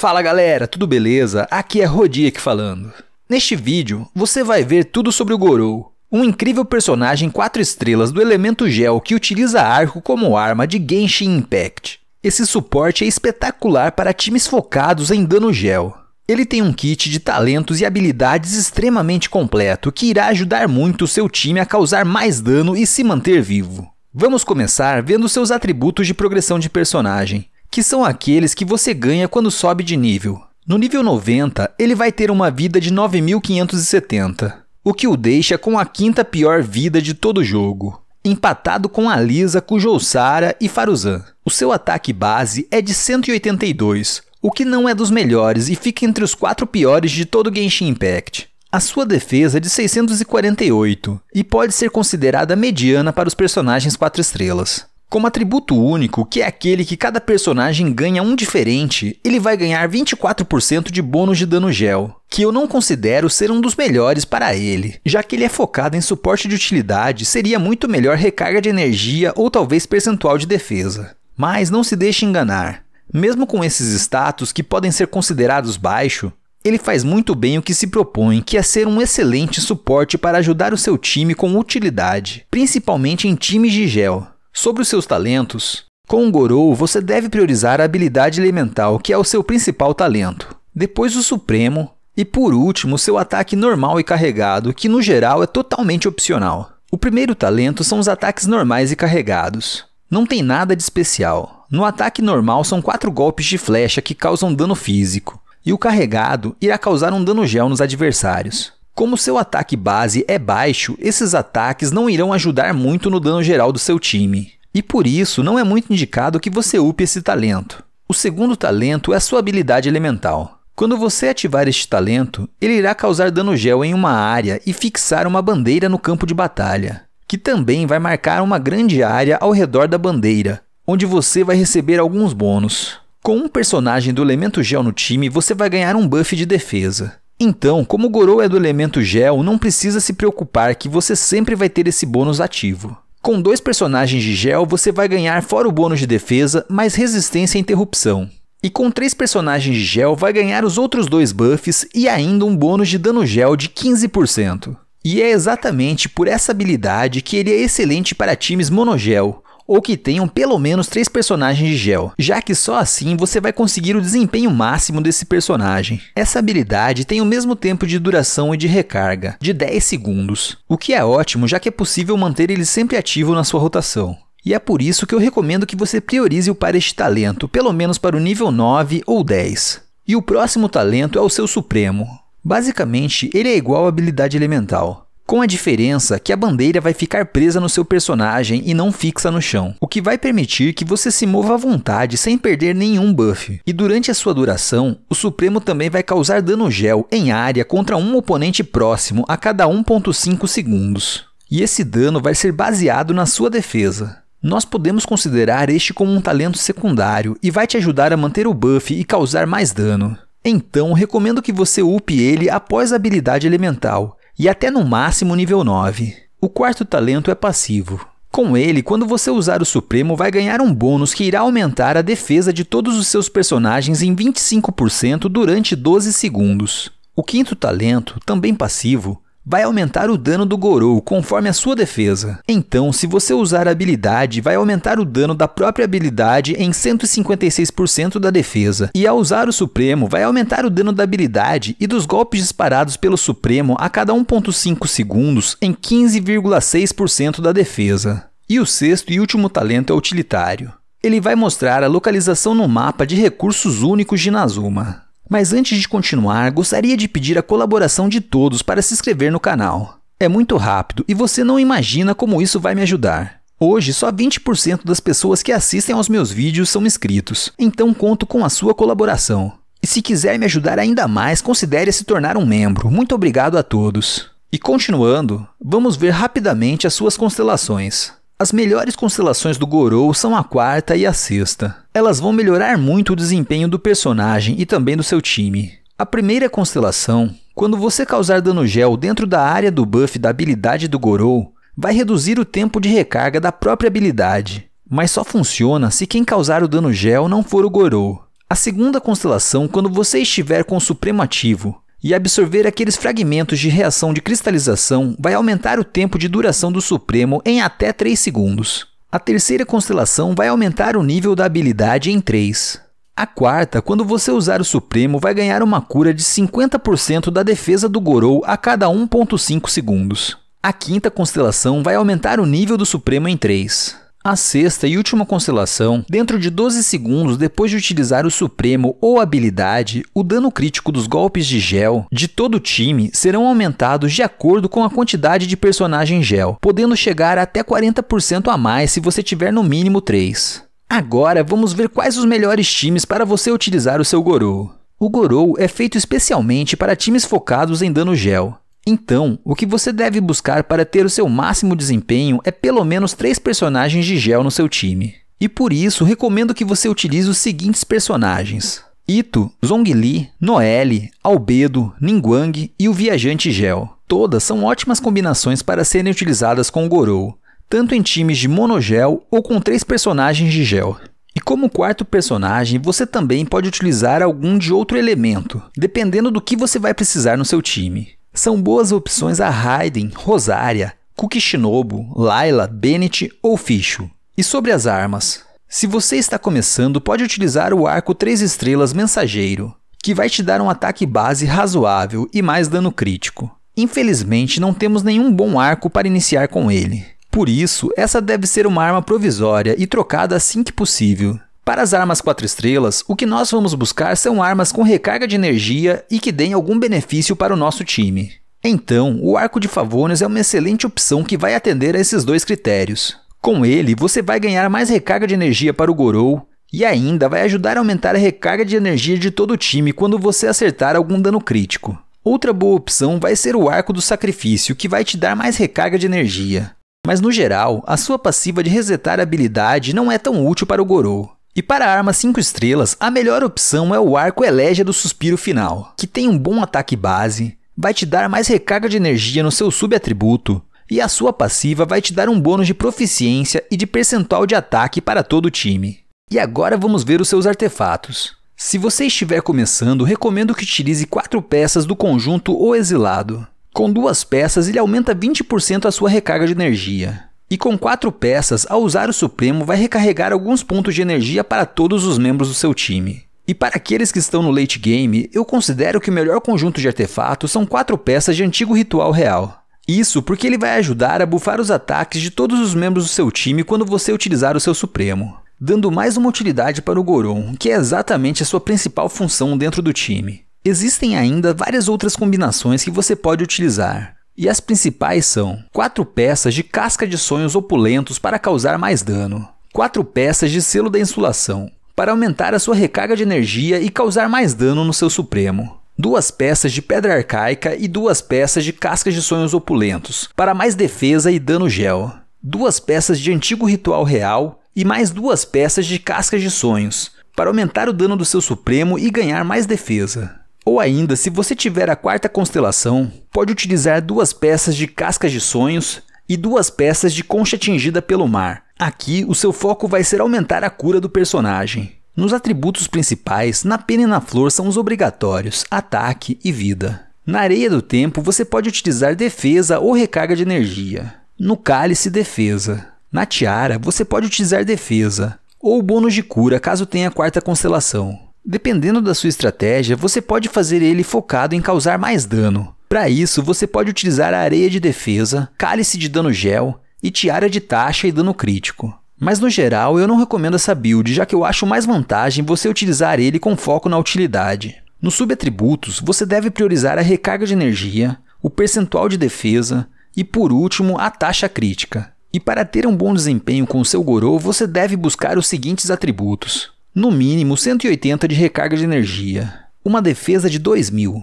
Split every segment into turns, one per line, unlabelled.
Fala galera, tudo beleza? Aqui é Rodiek falando. Neste vídeo, você vai ver tudo sobre o Gorou, um incrível personagem 4 estrelas do elemento gel que utiliza arco como arma de Genshin Impact. Esse suporte é espetacular para times focados em dano gel. Ele tem um kit de talentos e habilidades extremamente completo que irá ajudar muito o seu time a causar mais dano e se manter vivo. Vamos começar vendo seus atributos de progressão de personagem que são aqueles que você ganha quando sobe de nível. No nível 90, ele vai ter uma vida de 9.570, o que o deixa com a quinta pior vida de todo o jogo, empatado com a Lisa, Kujousara e Faruzan. O seu ataque base é de 182, o que não é dos melhores e fica entre os quatro piores de todo Genshin Impact. A sua defesa é de 648 e pode ser considerada mediana para os personagens 4 estrelas. Como atributo único, que é aquele que cada personagem ganha um diferente, ele vai ganhar 24% de bônus de dano gel, que eu não considero ser um dos melhores para ele, já que ele é focado em suporte de utilidade, seria muito melhor recarga de energia ou talvez percentual de defesa. Mas não se deixe enganar. Mesmo com esses status que podem ser considerados baixo, ele faz muito bem o que se propõe, que é ser um excelente suporte para ajudar o seu time com utilidade, principalmente em times de gel. Sobre os seus talentos, com o Gorou você deve priorizar a habilidade elemental, que é o seu principal talento, depois o Supremo e, por último, seu ataque normal e carregado, que no geral é totalmente opcional. O primeiro talento são os ataques normais e carregados. Não tem nada de especial. No ataque normal são quatro golpes de flecha que causam dano físico, e o carregado irá causar um dano gel nos adversários. Como seu ataque base é baixo, esses ataques não irão ajudar muito no dano geral do seu time, e por isso não é muito indicado que você upe esse talento. O segundo talento é a sua habilidade elemental. Quando você ativar este talento, ele irá causar dano gel em uma área e fixar uma bandeira no campo de batalha, que também vai marcar uma grande área ao redor da bandeira, onde você vai receber alguns bônus. Com um personagem do elemento gel no time, você vai ganhar um buff de defesa. Então, como o Gorou é do elemento gel, não precisa se preocupar que você sempre vai ter esse bônus ativo. Com dois personagens de gel, você vai ganhar fora o bônus de defesa, mais resistência à interrupção. E com três personagens de gel, vai ganhar os outros dois buffs e ainda um bônus de dano gel de 15%. E é exatamente por essa habilidade que ele é excelente para times monogel, ou que tenham pelo menos três personagens de gel, já que só assim você vai conseguir o desempenho máximo desse personagem. Essa habilidade tem o mesmo tempo de duração e de recarga, de 10 segundos, o que é ótimo já que é possível manter ele sempre ativo na sua rotação. E é por isso que eu recomendo que você priorize-o para este talento, pelo menos para o nível 9 ou 10. E o próximo talento é o seu Supremo. Basicamente, ele é igual à habilidade elemental, com a diferença que a bandeira vai ficar presa no seu personagem e não fixa no chão, o que vai permitir que você se mova à vontade sem perder nenhum buff. E durante a sua duração, o Supremo também vai causar dano gel em área contra um oponente próximo a cada 1.5 segundos. E esse dano vai ser baseado na sua defesa. Nós podemos considerar este como um talento secundário e vai te ajudar a manter o buff e causar mais dano. Então, recomendo que você upe ele após a habilidade elemental, e até no máximo nível 9. O quarto talento é passivo. Com ele, quando você usar o Supremo, vai ganhar um bônus que irá aumentar a defesa de todos os seus personagens em 25% durante 12 segundos. O quinto talento, também passivo, vai aumentar o dano do Gorou conforme a sua defesa. Então, se você usar a habilidade, vai aumentar o dano da própria habilidade em 156% da defesa. E ao usar o Supremo, vai aumentar o dano da habilidade e dos golpes disparados pelo Supremo a cada 1.5 segundos em 15,6% da defesa. E o sexto e último talento é utilitário. Ele vai mostrar a localização no mapa de recursos únicos de Nazuma. Mas antes de continuar, gostaria de pedir a colaboração de todos para se inscrever no canal. É muito rápido e você não imagina como isso vai me ajudar. Hoje, só 20% das pessoas que assistem aos meus vídeos são inscritos, então conto com a sua colaboração. E se quiser me ajudar ainda mais, considere se tornar um membro. Muito obrigado a todos. E continuando, vamos ver rapidamente as suas constelações. As melhores constelações do Gorou são a quarta e a sexta. Elas vão melhorar muito o desempenho do personagem e também do seu time. A primeira constelação, quando você causar dano gel dentro da área do buff da habilidade do Gorou, vai reduzir o tempo de recarga da própria habilidade, mas só funciona se quem causar o dano gel não for o Gorou. A segunda constelação, quando você estiver com o Supremo ativo e absorver aqueles fragmentos de reação de cristalização vai aumentar o tempo de duração do Supremo em até 3 segundos. A terceira constelação vai aumentar o nível da habilidade em 3. A quarta, quando você usar o Supremo, vai ganhar uma cura de 50% da defesa do Gorou a cada 1.5 segundos. A quinta constelação vai aumentar o nível do Supremo em 3. A sexta e última constelação, dentro de 12 segundos depois de utilizar o Supremo ou habilidade, o dano crítico dos golpes de gel de todo o time serão aumentados de acordo com a quantidade de personagem gel, podendo chegar até 40% a mais se você tiver no mínimo 3. Agora vamos ver quais os melhores times para você utilizar o seu Gorou. O Gorou é feito especialmente para times focados em dano gel. Então, o que você deve buscar para ter o seu máximo desempenho é pelo menos três personagens de gel no seu time. E por isso, recomendo que você utilize os seguintes personagens: Ito, Zongli, Noelle, Albedo, Ningguang e o Viajante Gel. Todas são ótimas combinações para serem utilizadas com o Gorou, tanto em times de monogel ou com três personagens de gel. E como quarto personagem, você também pode utilizar algum de outro elemento, dependendo do que você vai precisar no seu time. São boas opções a Raiden, Rosária, Kukishinobu, Laila, Bennett ou Ficho. E sobre as armas? Se você está começando, pode utilizar o arco 3 estrelas mensageiro, que vai te dar um ataque base razoável e mais dano crítico. Infelizmente, não temos nenhum bom arco para iniciar com ele. Por isso, essa deve ser uma arma provisória e trocada assim que possível. Para as armas 4 estrelas, o que nós vamos buscar são armas com recarga de energia e que deem algum benefício para o nosso time. Então, o Arco de Favônios é uma excelente opção que vai atender a esses dois critérios. Com ele, você vai ganhar mais recarga de energia para o Gorou e ainda vai ajudar a aumentar a recarga de energia de todo o time quando você acertar algum dano crítico. Outra boa opção vai ser o Arco do Sacrifício, que vai te dar mais recarga de energia. Mas no geral, a sua passiva de resetar habilidade não é tão útil para o Gorou. E para a arma 5 estrelas, a melhor opção é o arco Elegia do Suspiro Final, que tem um bom ataque base, vai te dar mais recarga de energia no seu subatributo, e a sua passiva vai te dar um bônus de proficiência e de percentual de ataque para todo o time. E agora vamos ver os seus artefatos. Se você estiver começando, recomendo que utilize 4 peças do conjunto O Exilado. Com duas peças, ele aumenta 20% a sua recarga de energia. E com quatro peças, ao usar o Supremo, vai recarregar alguns pontos de energia para todos os membros do seu time. E para aqueles que estão no late game, eu considero que o melhor conjunto de artefatos são quatro peças de antigo ritual real. Isso porque ele vai ajudar a bufar os ataques de todos os membros do seu time quando você utilizar o seu Supremo, dando mais uma utilidade para o Goron, que é exatamente a sua principal função dentro do time. Existem ainda várias outras combinações que você pode utilizar, e as principais são: quatro peças de casca de sonhos opulentos para causar mais dano, quatro peças de selo da insulação para aumentar a sua recarga de energia e causar mais dano no seu supremo. Duas peças de pedra arcaica e duas peças de cascas de sonhos opulentos, para mais defesa e dano gel. Duas peças de antigo ritual real e mais duas peças de cascas de sonhos, para aumentar o dano do seu supremo e ganhar mais defesa. Ou ainda, se você tiver a quarta constelação, pode utilizar duas peças de cascas de sonhos e duas peças de concha atingida pelo mar. Aqui, o seu foco vai ser aumentar a cura do personagem. Nos atributos principais, na pena e na flor são os obrigatórios, ataque e vida. Na areia do tempo, você pode utilizar defesa ou recarga de energia. No cálice, defesa. Na tiara, você pode utilizar defesa ou bônus de cura caso tenha a quarta constelação. Dependendo da sua estratégia, você pode fazer ele focado em causar mais dano. Para isso, você pode utilizar a areia de defesa, cálice de dano gel e tiara de taxa e dano crítico. Mas no geral, eu não recomendo essa build, já que eu acho mais vantagem você utilizar ele com foco na utilidade. Nos subatributos, você deve priorizar a recarga de energia, o percentual de defesa e, por último, a taxa crítica. E para ter um bom desempenho com o seu Gorô, você deve buscar os seguintes atributos: no mínimo 180 de recarga de energia. Uma defesa de 2.000.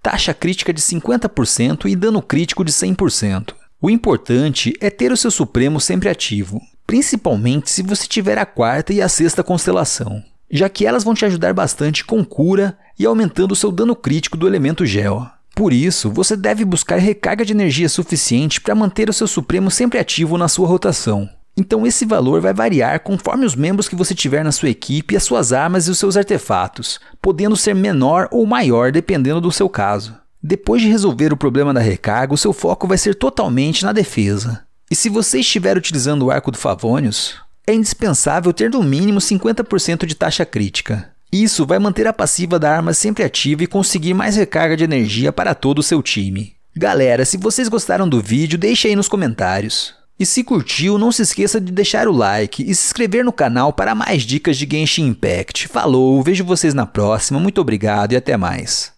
Taxa crítica de 50% e dano crítico de 100%. O importante é ter o seu Supremo sempre ativo, principalmente se você tiver a quarta e a sexta constelação, já que elas vão te ajudar bastante com cura e aumentando o seu dano crítico do elemento gel. Por isso, você deve buscar recarga de energia suficiente para manter o seu Supremo sempre ativo na sua rotação. Então esse valor vai variar conforme os membros que você tiver na sua equipe, as suas armas e os seus artefatos, podendo ser menor ou maior dependendo do seu caso. Depois de resolver o problema da recarga, o seu foco vai ser totalmente na defesa. E se você estiver utilizando o arco do Favonius, é indispensável ter no mínimo 50% de taxa crítica. Isso vai manter a passiva da arma sempre ativa e conseguir mais recarga de energia para todo o seu time. Galera, se vocês gostaram do vídeo, deixe aí nos comentários. E se curtiu, não se esqueça de deixar o like e se inscrever no canal para mais dicas de Genshin Impact. Falou, vejo vocês na próxima, muito obrigado e até mais.